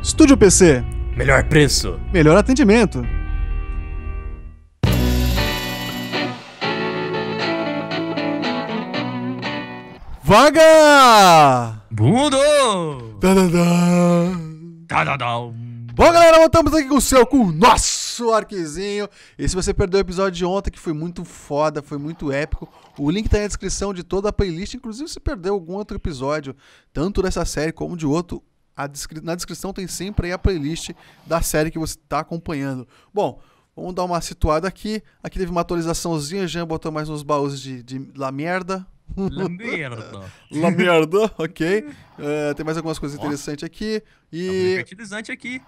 Estúdio PC. Melhor preço. Melhor atendimento. Vaga! Mundo! Bom, galera, voltamos aqui com o seu, com o nosso arquizinho. E se você perdeu o episódio de ontem, que foi muito foda, foi muito épico, o link tá na descrição de toda a playlist. Inclusive, se perdeu algum outro episódio, tanto dessa série como de outro, descri na descrição tem sempre a playlist da série que você está acompanhando. Bom, vamos dar uma situada aqui. Aqui teve uma atualizaçãozinha, Jean botou mais uns baús de, de la merda. La merda. La merda, ok. É, tem mais algumas coisas interessantes aqui. E. Tá aqui.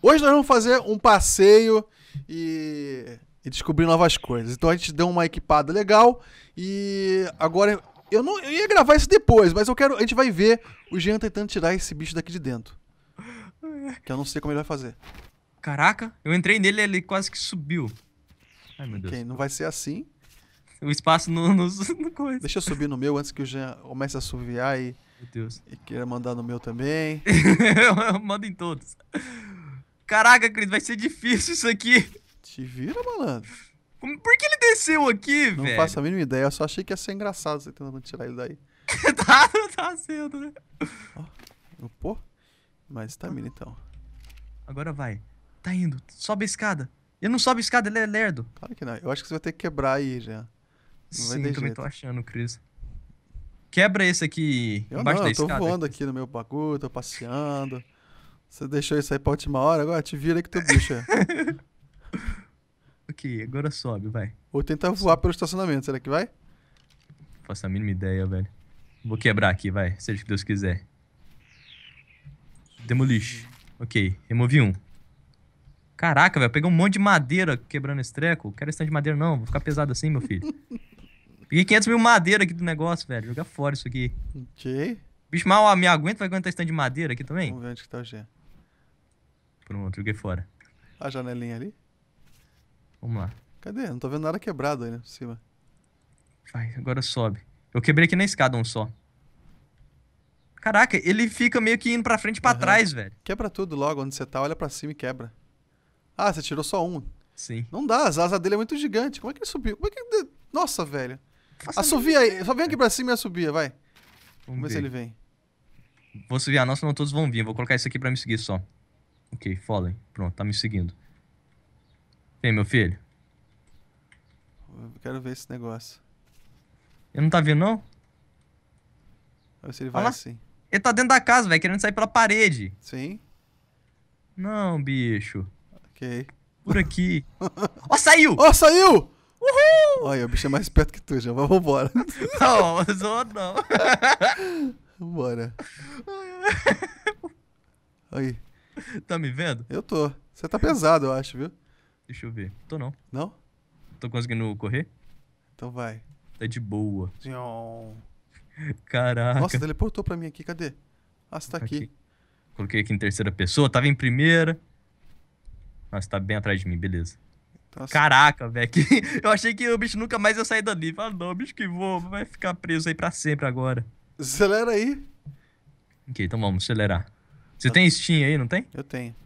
Hoje nós vamos fazer um passeio e... e descobrir novas coisas. Então a gente deu uma equipada legal e agora eu não eu ia gravar isso depois, mas eu quero. A gente vai ver o Jean tentando tirar esse bicho daqui de dentro. Que eu não sei como ele vai fazer. Caraca, eu entrei nele e ele quase que subiu. Ai, meu Deus. Okay, não vai ser assim. O espaço no, no, no coisa. Deixa eu subir no meu antes que o Jean comece a suviar e. Meu Deus. E queira mandar no meu também. eu mando em todos. Caraca, querido, vai ser difícil isso aqui. Te vira, malandro por que ele desceu aqui, não velho? Não faço a mínima ideia, eu só achei que ia ser engraçado você tentando tirar ele daí. tá, tá sendo, né? Ó, oh, pô. Mas estamina tá então. Agora vai. Tá indo. Sobe a escada. Ele não sobe a escada, ele é lerdo. Claro que não. Eu acho que você vai ter que quebrar aí já. Não Sim, também jeito. tô achando, Cris. Quebra esse aqui eu embaixo não, da eu tô voando aqui no meu bagulho, tô passeando. Você deixou isso aí pra última hora, agora te vira aí que teu é bicho é. Ok, agora sobe, vai. Ou tenta voar pelo estacionamento, será que vai? faço a mínima ideia, velho. Vou quebrar aqui, vai, seja o que Deus quiser. Demolish. Ok, removi um. Caraca, velho, peguei um monte de madeira quebrando esse treco. quero esse tanto de madeira, não. Vou ficar pesado assim, meu filho. peguei 500 mil madeira aqui do negócio, velho. Jogar fora isso aqui. Ok. Bicho, mal me aguenta, vai aguentar esse tanto de madeira aqui também? Vamos ver onde que tá o G. Pronto, joguei fora. A janelinha ali? Vamos lá. Cadê? Não tô vendo nada quebrado aí né, por cima. Vai, agora sobe. Eu quebrei aqui na escada um só. Caraca, ele fica meio que indo pra frente e pra uhum. trás, velho. Quebra tudo logo onde você tá, olha pra cima e quebra. Ah, você tirou só um. Sim. Não dá, as asas dele é muito gigante. Como é que ele subiu? Como é que ele... Nossa, velho. Faça assovia ah, aí. Só vem aqui pra cima e assobia, vai. Vamos, Vamos ver, ver, se ele vem. Vou subir a nossa, não todos vão vir. Vou colocar isso aqui pra me seguir só. Ok, follow. Pronto, tá me seguindo. Ei, meu filho. Eu quero ver esse negócio. Ele não tá vindo, não? Olha se ele vai assim. Ele tá dentro da casa, velho, querendo sair pela parede. Sim. Não, bicho. Ok. Por aqui. Ó, oh, saiu! Ó, oh, saiu! Uhul! Olha, o bicho é mais esperto que tu já, mas vambora. não, eu não. É Bora. Aí. Tá me vendo? Eu tô. Você tá pesado, eu acho, viu? Deixa eu ver. Tô não. Não? Tô conseguindo correr? Então vai. Tá de boa. Zion. Caraca. Nossa, teleportou pra mim aqui. Cadê? Ah, você tá aqui. aqui. Coloquei aqui em terceira pessoa. Tava em primeira. Nossa, tá bem atrás de mim. Beleza. Nossa. Tá Caraca, velho. Eu achei que o bicho nunca mais ia sair dali. Fala, ah, não, o bicho que voa. Vai ficar preso aí pra sempre agora. Acelera aí. Ok, então vamos acelerar. Você tá. tem Steam aí, não tem? Eu tenho.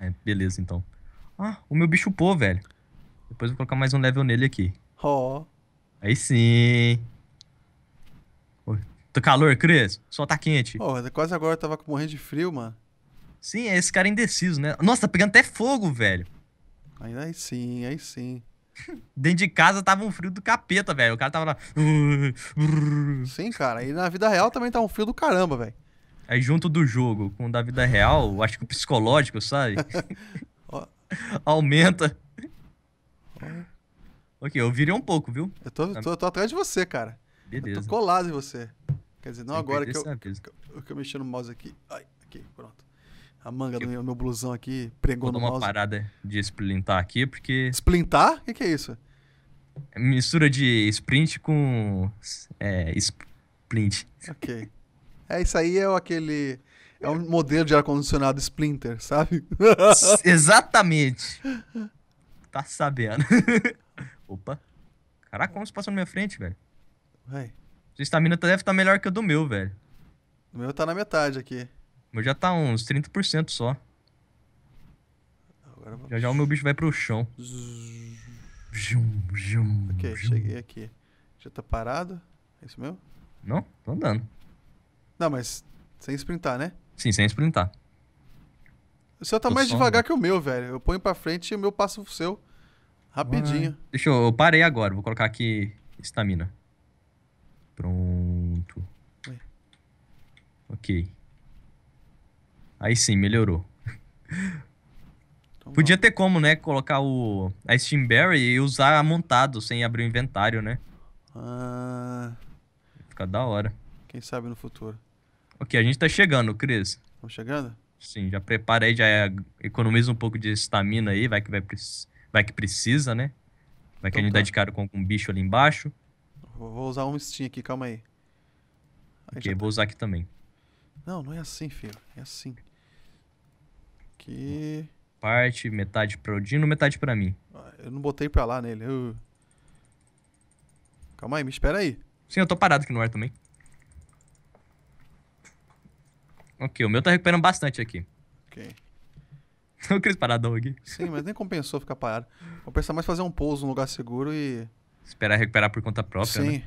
É, beleza, então. Ah, o meu bicho pô, velho. Depois eu vou colocar mais um level nele aqui. Ó. Oh. Aí sim. Tá calor, Cris? O sol tá quente. Pô, oh, quase agora eu tava morrendo de frio, mano. Sim, é esse cara indeciso, né? Nossa, tá pegando até fogo, velho. Aí, aí sim, aí sim. Dentro de casa tava um frio do capeta, velho. O cara tava lá. Sim, cara. E na vida real também tá um frio do caramba, velho. Aí junto do jogo com o da vida real, acho que o psicológico, sabe? Aumenta. Ok, eu virei um pouco, viu? Eu tô, tô, tô atrás de você, cara. Beleza. Eu tô colado em você. Quer dizer, não Tem é agora que, que, eu, que, eu, mexi no mouse aqui. Ai, aqui, pronto. A manga do meu, meu, blusão aqui pregou no mouse. uma parada de splintar aqui, porque... Splintar? O que, que, é isso? É mistura de sprint com... É, splint. Ok. É, isso aí é aquele... É um modelo de ar-condicionado Splinter, sabe? Exatamente. Tá sabendo. Opa. Caraca, como você passou na minha frente, velho. Vai. Sua estamina tá- deve estar tá melhor que a do meu, velho. O meu tá na metade aqui. O meu já tá uns 30% só. Vou... Já já o meu bicho vai pro chão. Zzz... zum, ok, cheguei aqui. Já tá parado? É isso meu? Não, tô andando. Não, mas sem sprintar, né? Sim, sem sprintar. O seu tá Tô mais devagar que o meu, velho. Eu ponho pra frente e o meu passa o seu. Rapidinho. deixa eu. Eu parei agora. Vou colocar aqui estamina. Pronto. Ok. Aí sim, melhorou. Então, Podia ter como, né? Colocar o a Steam Berry e usar montado sem abrir o inventário, né? Ah. Fica da hora. Quem sabe no futuro. Ok, a gente tá chegando, Cris. Estamos chegando? Sim, já prepara aí, já é, economiza um pouco de estamina aí, vai que, vai, vai que precisa, né? Vai então, que a então gente tá. dá de cara com, um bicho ali embaixo. Vou usar um Steam aqui, calma aí. aí ok, vou tá. usar aqui também. Não, não é assim, filho. É assim. Aqui. Parte, metade pra Odino, metade pra mim. Ah, eu não botei pra lá nele. Eu... Calma aí, me espera aí. Sim, eu tô parado aqui no ar também. Ok, o meu tá recuperando bastante aqui. Ok. o Cris paradão aqui. Sim, mas nem compensou ficar parado. Vou pensar mais fazer um pouso num lugar seguro e. Esperar recuperar por conta própria. Sim. Né?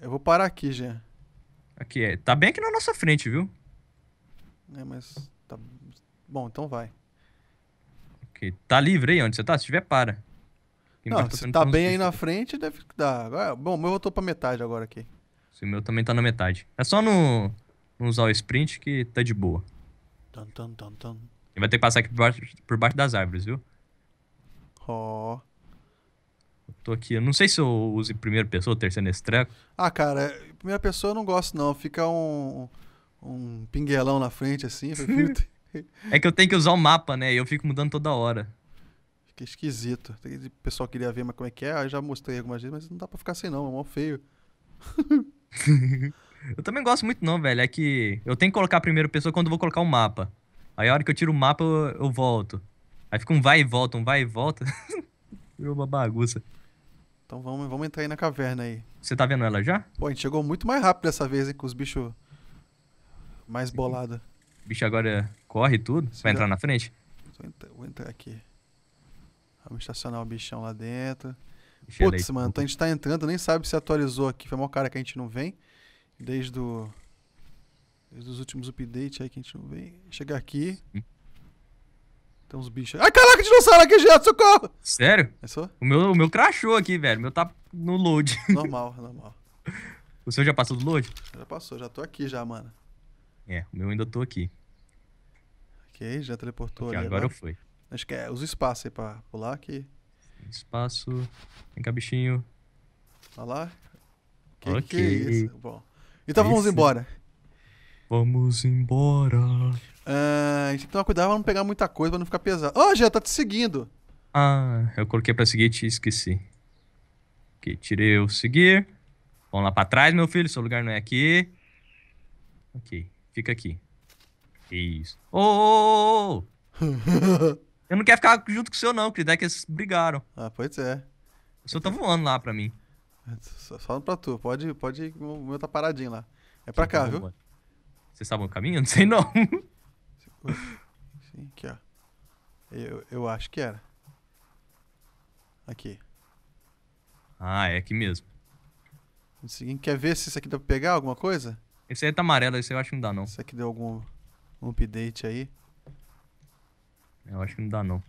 Eu vou parar aqui, já. Aqui é. Tá bem aqui na nossa frente, viu? É, mas. Tá... Bom, então vai. Ok. Tá livre aí onde você tá? Se tiver, para. Não, tá se tá bem aí na frente, deve dar. Bom, meu voltou pra metade agora aqui. Se o meu também tá na metade. É só no. Vamos usar o sprint que tá de boa. Tum, tum, tum, tum. Ele vai ter que passar aqui por baixo, por baixo das árvores, viu? Ó. Oh. Tô aqui. Eu não sei se eu uso em primeira pessoa ou terceira nesse treco. Ah, cara, é, primeira pessoa eu não gosto, não. Fica um, um pinguelão na frente, assim. é que eu tenho que usar o mapa, né? E eu fico mudando toda hora. Fica esquisito. O pessoal queria ver mas como é que é. Aí ah, já mostrei algumas vezes, mas não dá pra ficar assim, não. É mó feio. Eu também gosto muito não, velho. É que eu tenho que colocar a primeira pessoa quando eu vou colocar o um mapa. Aí a hora que eu tiro o mapa, eu, eu volto. Aí fica um vai e volta, um vai e volta. Virou uma bagunça. Então vamos, vamos entrar aí na caverna aí. Você tá vendo ela já? Pô, a gente chegou muito mais rápido dessa vez, hein? Com os bichos mais bolada. O bicho agora corre tudo. Você vai já... entrar na frente? Vou entrar, vou entrar aqui. Vamos estacionar o bichão lá dentro. É Putz, mano, então a gente tá entrando, nem sabe se atualizou aqui. Foi mó cara que a gente não vem desde, o, desde os últimos updates aí que a gente não Chegar aqui. Sim. Tem uns bichos. Ai, caraca, dinossauro aqui, Jato, socorro! Sério? É só? O meu, o meu crashou aqui, velho. O meu tá no load. Normal, normal. O seu já passou do load? Já passou, já tô aqui já, mano. É, o meu ainda tô aqui. Ok, já teleportou okay, ali. Agora né? eu fui. Acho que é, usa o espaço aí pra pular aqui. Espaço. Vem cá, bichinho. Olha tá lá. Que, que é isso? Bom. Então vamos embora. Vamos embora. Ah, a gente tem que tomar cuidado pra não pegar muita coisa, pra não ficar pesado. Ô, oh, já tá te seguindo. Ah, eu coloquei pra seguir e te esqueci. ok tirei o seguir. Vamos lá pra trás, meu filho. Seu lugar não é aqui. Ok, fica aqui. Isso. Ô, ô, ô, ô. Eu não quero ficar junto com o seu, não, querido. É que eles brigaram. Ah, pois é. O senhor tá voando lá pra mim. Só, só pra tu, pode, pode ir, o meu tá paradinho lá. É pra cá, viu? Mano. Vocês sabem o caminho? Não sei não. Sim, aqui, ó. Eu, eu acho que era. Aqui. Ah, é aqui mesmo. Seguinte, quer ver se isso aqui dá pra pegar alguma coisa? Esse aí tá amarelo, esse eu acho que não dá não. Isso aqui deu algum update aí? Eu acho que não dá não.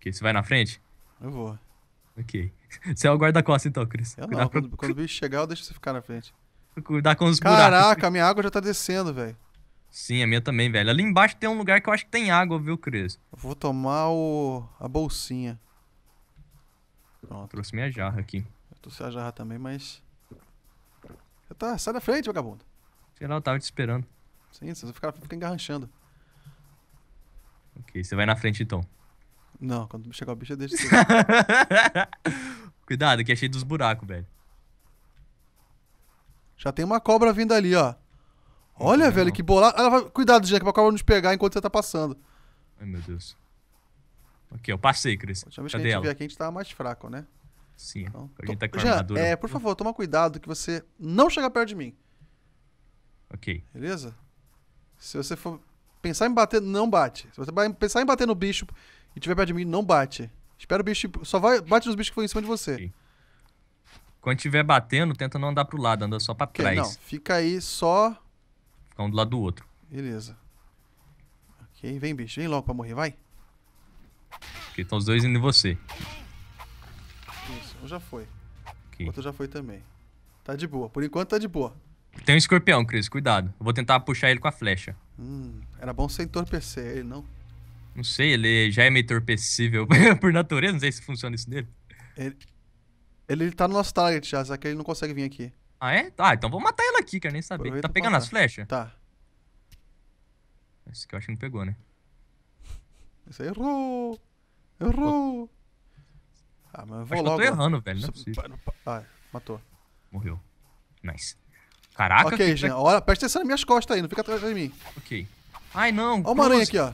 Que você vai na frente? Eu vou. Ok. Você é o guarda-costas então, Cris. Eu não, quando, quando o bicho chegar, eu deixo você ficar na frente. Cuidar com os Caraca, buracos. Caraca, a minha água já tá descendo, velho. Sim, a minha também, velho. Ali embaixo tem um lugar que eu acho que tem água, viu, Cris? vou tomar o... a bolsinha. Pronto. Trouxe minha jarra aqui. Eu trouxe a jarra também, mas... Eu tá... Sai da frente, vagabundo. Sei lá, eu tava te esperando. Sim, você vai ficar, ficar engarranchando. Ok, você vai na frente então. Não, quando chegar o bicho, eu deixo assim. Cuidado, que é cheio dos buracos, velho. Já tem uma cobra vindo ali, ó. Olha, não. velho, que bolado. Ela vai... Cuidado, Jack, pra cobra não te pegar enquanto você tá passando. Ai, meu Deus. Aqui, eu passei, Cris. Deixa eu ver a gente ela? aqui, a gente tá mais fraco, né? Sim, então, a gente tá com a armadura. É, por favor, toma cuidado que você não chega perto de mim. Ok. Beleza? Se você for pensar em bater, não bate. Se você pensar em bater no bicho e tiver perto de mim, não bate. Espera o bicho. Só vai, bate nos bichos que foram em cima de você. Quando estiver batendo, tenta não andar pro lado, anda só pra okay, trás. Não, fica aí só. Fica um do lado do outro. Beleza. Ok, vem, bicho. Vem logo pra morrer, vai. Porque estão os dois indo em você. Isso, um já foi. Okay. Outro já foi também. Tá de boa. Por enquanto tá de boa. Tem um escorpião, Cris. Cuidado. Eu vou tentar puxar ele com a flecha. Hum, era bom você entorpecer ele, não? Não sei, ele já é meio torpecível por natureza, não sei se funciona isso dele. Ele, ele tá no nosso target já, só que ele não consegue vir aqui. Ah, é? Tá, então vou matar ela aqui, quero nem saber. Aproveita tá pegando as flechas? Tá. Esse aqui eu acho que não pegou, né? Você errou! Errou! Ah, mas eu vou acho logo. Que eu tô errando, velho, não é possível. Ah, matou. Morreu. Nice. Caraca. Ok, gente, tá... olha, presta atenção nas minhas costas aí, não fica atrás de mim. Ok. Ai, não. Olha uma aranha aqui, ó.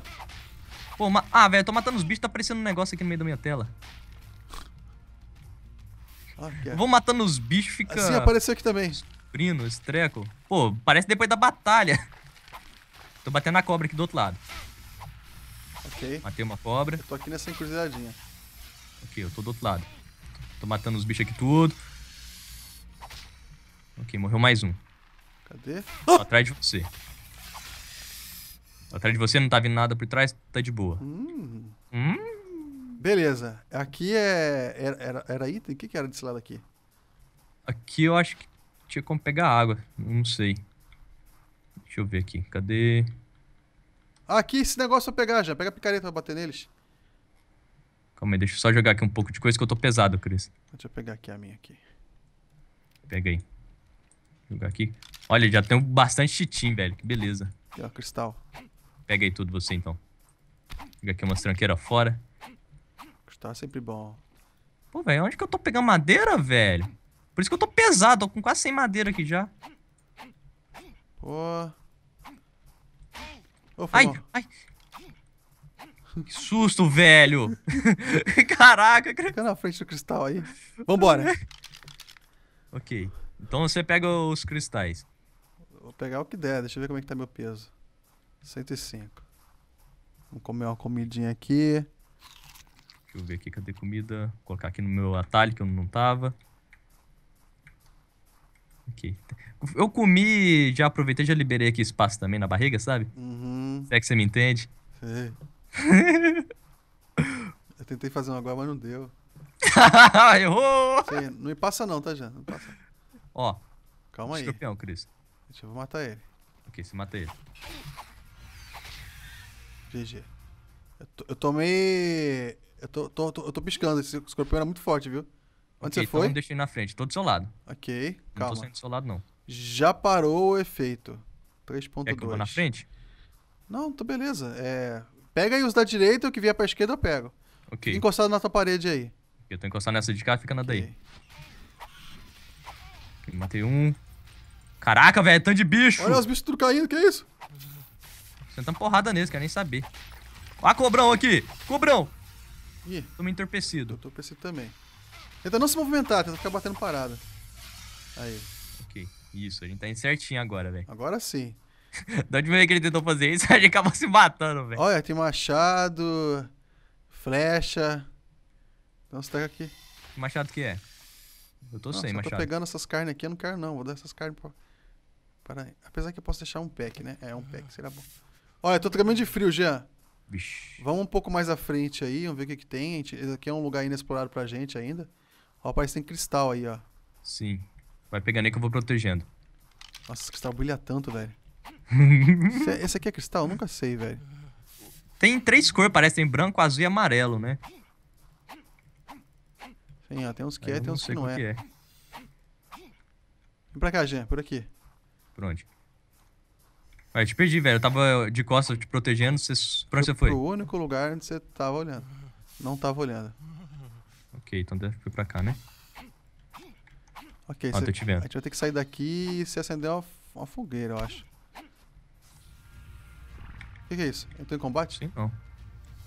Pô, ma... Ah, velho, eu tô matando os bichos, tá aparecendo um negócio aqui no meio da minha tela. Ah, é. Vou matando os bichos, fica... Sim, apareceu aqui também. Esprino, treco. Pô, parece depois da batalha. Tô batendo na cobra aqui do outro lado. Ok. Matei uma cobra. Eu tô aqui nessa encruzilhadinha. Ok, eu tô do outro lado. Tô matando os bichos aqui tudo. Ok, morreu mais um. Cadê? Tô ah! atrás de você. Atrás de você não tá vindo nada por trás, tá de boa. Hum. Hum. Beleza. Aqui é. Era, era, era item? O que, que era desse lado aqui? Aqui eu acho que tinha como pegar água. Não sei. Deixa eu ver aqui. Cadê? Ah, aqui esse negócio eu pegar já. Pega a picareta pra bater neles. Calma aí, deixa eu só jogar aqui um pouco de coisa que eu tô pesado, Cris. Deixa eu pegar aqui a minha aqui. Pega aí. Jogar aqui. Olha, já tem bastante chitim, velho. Que beleza. Aqui, ó, cristal. Pega aí tudo você, então. Pega aqui umas tranqueiras fora. Está é sempre bom. Pô, velho, onde que eu tô pegando madeira, velho? Por isso que eu tô pesado, tô com quase sem madeira aqui já. Pô. Ô, ai, ai. Que susto, velho. Caraca. Fica na frente do cristal aí. Vambora. ok. Então você pega os cristais. Vou pegar o que der. Deixa eu ver como é que tá meu peso. 105. Vamos comer uma comidinha aqui. Deixa eu ver aqui, cadê comida? Vou colocar aqui no meu atalho que eu não tava. Aqui. Eu comi, já aproveitei, já liberei aqui espaço também na barriga, sabe? Uhum. Se é que você me entende. Sei. eu tentei fazer um agora, mas não deu. Errou! Sei, não me passa não, tá, já? Não passa. Ó. Calma aí. Escorpião, Cris. Deixa eu matar ele. Ok, você mata ele. GG. Eu, tomei. Eu tô, tô, tô, eu tô piscando, esse escorpião era muito forte, viu? Onde okay, você então foi? Então eu deixei na frente, tô do seu lado. Ok, calma. Não tô saindo do seu lado, não. Já parou o efeito. 3.2. É que eu vou na frente? Não, tô tá beleza. É... Pega aí os da direita, o que vier pra esquerda eu pego. Ok. Fica encostado na tua parede aí. Eu tô encostado nessa de cá, fica na okay. daí. Matei um. Caraca, velho, é tanto de bicho. Olha os bichos tudo caindo, que é isso? Tentando porrada nesse, quero nem saber. Ó, ah, cobrão aqui! Cobrão! Ih. Tô me entorpecido. tô entorpecido também. Tenta não se movimentar, tenta ficar batendo parada. Aí. Ok. Isso, a gente tá indo certinho agora, velho. Agora sim. da última vez que ele tentou fazer isso, a gente acabou se matando, velho. Olha, tem machado, flecha. Então você pega tá aqui. Que machado que é? Eu tô não, sem machado. Eu tô pegando essas carnes aqui, eu não quero não. Vou dar essas carnes pra... Para Apesar que eu posso deixar um pack, né? É, um pack, será bom. Olha, tô tremendo de frio, Jean. Vixe. Vamos um pouco mais à frente aí, vamos ver o que, que tem. Gente, esse aqui é um lugar inexplorado pra gente ainda. Ó, parece que tem cristal aí, ó. Sim. Vai pegando aí que eu vou protegendo. Nossa, esse cristal brilha tanto, velho. esse, é, esse, aqui é cristal? Eu nunca sei, velho. Tem três cores, parece. Tem branco, azul e amarelo, né? Sim, ó. Tem uns que é, tem uns que não é. Que é. Vem pra cá, Jean. Por aqui. Por onde? Eu te perdi, velho. Eu tava de costas te protegendo. Você... Pra onde você foi? Pro único lugar onde você tava olhando. Não tava olhando. Ok, então deve ir pra cá, né? Ok, ah, te vendo. a gente vai ter que sair daqui e se acender uma, uma fogueira, eu acho. O que, que, é isso? Entrou em combate? Sim, não.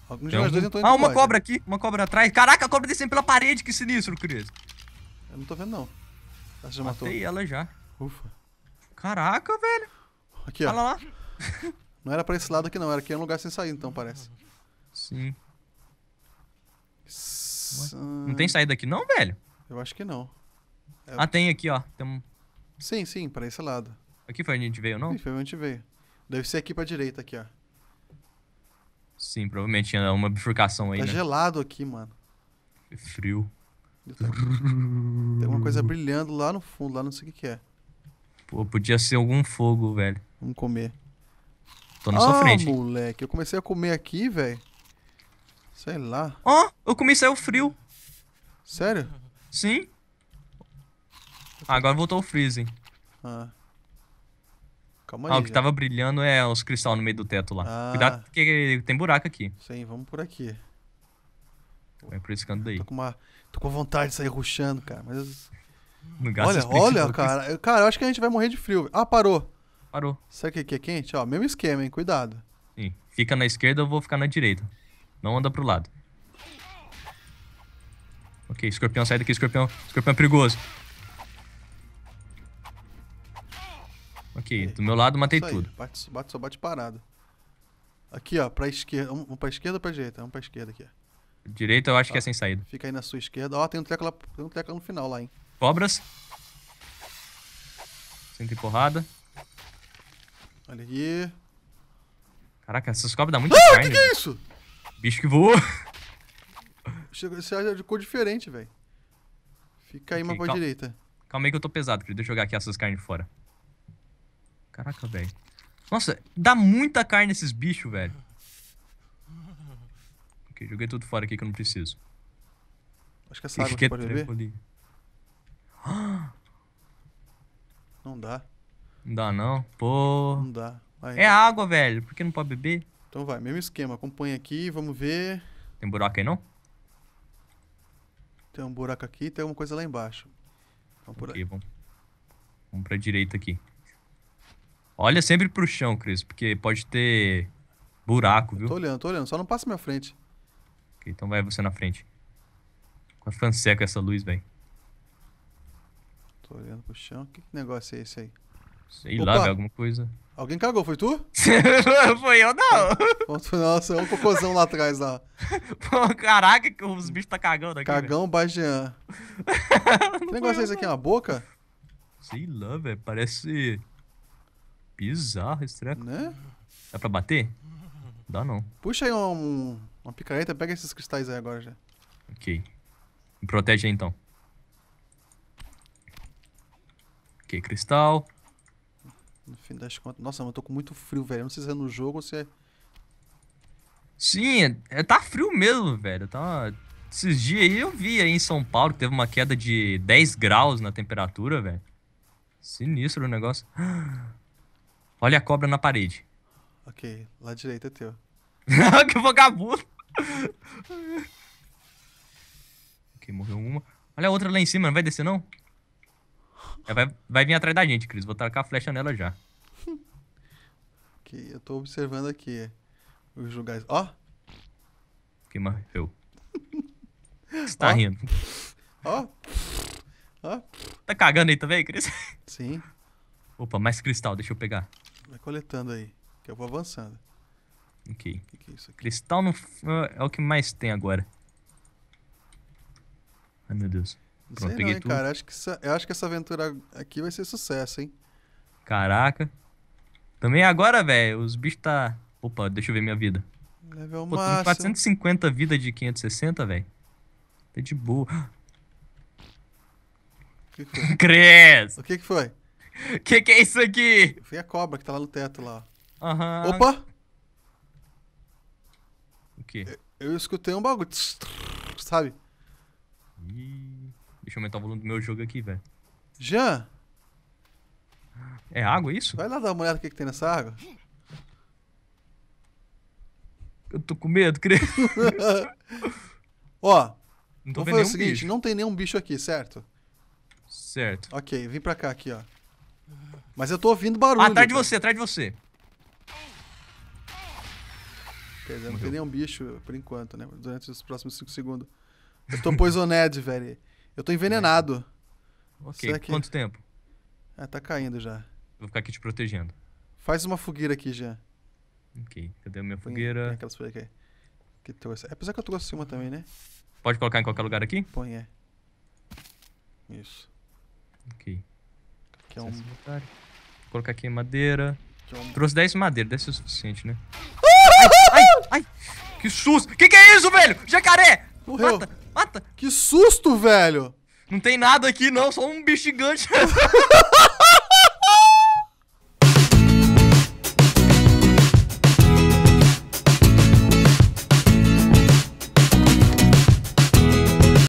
Alguns de nós dois entrou em ah, combate. Ah, uma cobra aqui, uma cobra atrás. Caraca, a cobra descendo pela parede, que sinistro, Cris. Eu não tô vendo, não. Ela já Matei matou. Matei ela já. Ufa. Caraca, velho. Aqui, ó. lá. Não era pra esse lado aqui, não. Era aqui é um lugar sem saída, então, parece. Sim. S- Não tem saída aqui não, velho? Eu acho que não. É. Ah, tem aqui, ó. Tem um- Sim, sim, pra esse lado. Aqui foi onde a gente veio, não? Ih, foi onde a gente veio. Deve ser aqui pra direita, aqui, ó. Sim, provavelmente tinha uma bifurcação aí, Tá né? gelado aqui, mano. É frio. Tá tem alguma coisa brilhando lá no fundo, lá não sei o que, que é. Pô, podia ser algum fogo, velho. Vamos comer. Tô na ah, sua frente. moleque, eu comecei a comer aqui, velho. Sei lá. Ó, oh, eu comi saiu frio. Sério? Sim. Ah, agora voltou o freezing. Ah. Calma aí. Ah, o que já. tava brilhando é os cristal no meio do teto lá. Ah. Cuidado que tem buraco aqui. Sim, vamos por aqui. Vai é por esse canto daí. Tô com, uma, tô com vontade de sair ruxando, cara, mas... Não gasta olha, olha, cara. Cara, eu acho que a gente vai morrer de frio. Ah, parou. Parou. Sabe o que é quente? Ó, mesmo esquema, hein? Cuidado. Sim. Fica na esquerda, eu vou ficar na direita. Não anda pro lado. Ok, escorpião, sai daqui, escorpião. Escorpião é perigoso. Ok, é, do meu lado matei tudo. Bate, bate, só bate parado. Aqui, ó, pra esquerda. Um, um pra esquerda ou pra direita? Um pra esquerda aqui. Direita eu acho que é sem saída. Fica aí na sua esquerda. Ó, tem um treco lá, tem um treco no final lá, hein. Cobras. Senta porrada. Olha aqui. Caraca, essas cobras dá muito ah, carne. Ah, que que é isso? Bicho que voa. Você esse é de cor diferente, velho. Fica aí okay, mais pra cal... direita. Calma aí que eu tô pesado, querido. Deixa eu jogar aqui essas carnes fora. Caraca, velho. Nossa, dá muita carne esses bichos, velho. Ok, joguei tudo fora aqui que eu não preciso. Acho que essa água pode beber. Não dá. Não dá, não. Pô. Não dá. é então. água, velho. Por que não pode beber? Então vai, mesmo esquema. Acompanha aqui, vamos ver. Tem buraco aí, não? Tem um buraco aqui tem alguma coisa lá embaixo. Vamos por okay, aí. Vamos. vamos pra direita aqui. Olha sempre pro chão, Cris, porque pode ter buraco, viu? Eu tô olhando, tô olhando. Só não passa minha frente. Ok, então vai você na frente. Vai ficando seca essa luz, velho. Tô olhando pro chão. Que negócio é esse aí? Sei Opa. lá, alguma coisa. Alguém cagou, foi tu? foi eu não. Nossa, é um cocôzão lá atrás lá. Pô, caraca, que os bichos tá cagando aqui. Cagão Bajean. que negócio é isso aqui? É uma boca? Sei lá, velho. Parece. Bizarro esse treco. Né? Dá pra bater? Dá não. Puxa aí um, uma picareta, pega esses cristais aí agora já. Ok. Me protege aí então. Ok, cristal. No fim das contas. Nossa, mas eu tô com muito frio, velho. Não sei se é no jogo ou se é. Sim, é, tá frio mesmo, velho. Tá. Esses dias aí eu vi aí em São Paulo que teve uma queda de 10 graus na temperatura, velho. Sinistro o negócio. Olha a cobra na parede. Ok, lá direito é teu. que vagabundo! ok, morreu uma. Olha a outra lá em cima, não vai descer não? É, vai, vai vir atrás da gente, Cris. Vou tacar a flecha nela já. ok, eu tô observando aqui os lugares. Ó! Oh. Que morreu. Você tá oh. rindo. Ó! Oh. Ó! Tá cagando aí também, Cris? Sim. Opa, mais cristal, deixa eu pegar. Vai coletando aí, que eu vou avançando. Ok. Que que é cristal não, é o que mais tem agora. Ai, meu Deus. Não Pronto, sei peguei não, hein, tudo. cara. Acho que, essa, eu acho que essa aventura aqui vai ser sucesso, hein? Caraca. Também agora, velho, os bichos tá... Opa, deixa eu ver minha vida. Level Pô, máximo. 450 vida de 560, velho. Tá de boa. O que, que foi? Cres! O que, que foi? Que que é isso aqui? Foi a cobra que tá lá no teto lá. Aham. Uhum. Opa! O quê? Eu, eu escutei um bagulho. Sabe? Ih. Deixa eu aumentar o volume do meu jogo aqui, velho. Jean! É água isso? Vai lá dar uma olhada no que, que tem nessa água. Eu tô com medo, creio. Ó, não tô vamos fazer o seguinte, bicho. não tem nenhum bicho aqui, certo? Certo. Ok, vim pra cá aqui, ó. Mas eu tô ouvindo barulho. Ah, atrás de você, atrás de você. Quer dizer, não tem nenhum bicho por enquanto, né? Durante os próximos 5 segundos. Eu tô poisoned, velho. Eu tô envenenado. Ok, que... quanto tempo? Ah, tá caindo já. vou ficar aqui te protegendo. Faz uma fogueira aqui, já. Ok, cadê a minha fogueira? Tem aquelas fogueiras aqui. Que trouxe. É, apesar que eu trouxe uma também, né? Pode colocar em qualquer lugar aqui? Põe, é. Isso. Ok. Aqui é um... Vou colocar aqui madeira. Aqui é um... Trouxe 10 madeira, deve ser é o suficiente, né? ai, ai, ai! Que susto! Que que é isso, velho? Jacaré! Morreu. Mata, mata. Que susto, velho. Não tem nada aqui, não. Só um bicho gigante.